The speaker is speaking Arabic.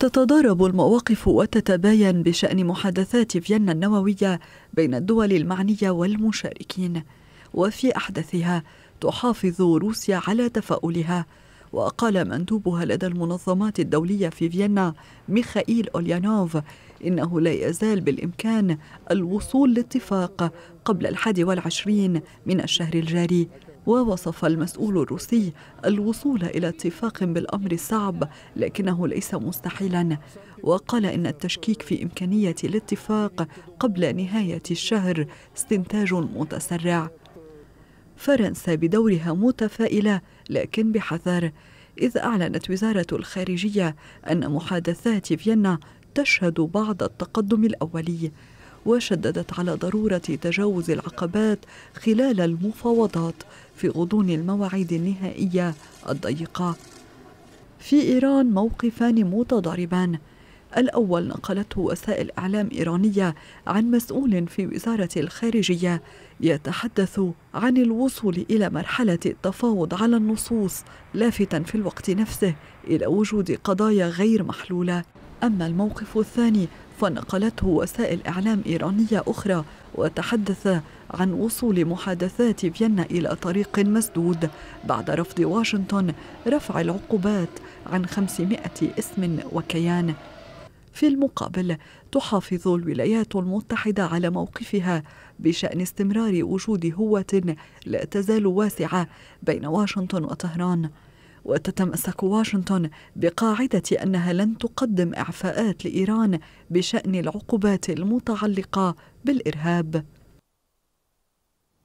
تتضارب المواقف وتتباين بشأن محادثات فيينا النووية بين الدول المعنية والمشاركين وفي أحدثها تحافظ روسيا على تفاؤلها وقال مندوبها لدى المنظمات الدولية في فيينا ميخائيل أوليانوف إنه لا يزال بالإمكان الوصول لاتفاق قبل الحادي والعشرين من الشهر الجاري ووصف المسؤول الروسي الوصول إلى اتفاق بالأمر صعب لكنه ليس مستحيلا وقال إن التشكيك في إمكانية الاتفاق قبل نهاية الشهر استنتاج متسرع فرنسا بدورها متفائلة لكن بحذر إذ أعلنت وزارة الخارجية أن محادثات فيينا تشهد بعض التقدم الأولي وشددت على ضروره تجاوز العقبات خلال المفاوضات في غضون المواعيد النهائيه الضيقه في ايران موقفان متضاربان الأول نقلته وسائل إعلام إيرانية عن مسؤول في وزارة الخارجية يتحدث عن الوصول إلى مرحلة التفاوض على النصوص لافتا في الوقت نفسه إلى وجود قضايا غير محلولة أما الموقف الثاني فنقلته وسائل إعلام إيرانية أخرى وتحدث عن وصول محادثات فيينا إلى طريق مسدود بعد رفض واشنطن رفع العقوبات عن 500 اسم وكيان في المقابل تحافظ الولايات المتحدة على موقفها بشأن استمرار وجود هوة لا تزال واسعة بين واشنطن وطهران وتتمسك واشنطن بقاعدة أنها لن تقدم إعفاءات لإيران بشأن العقوبات المتعلقة بالإرهاب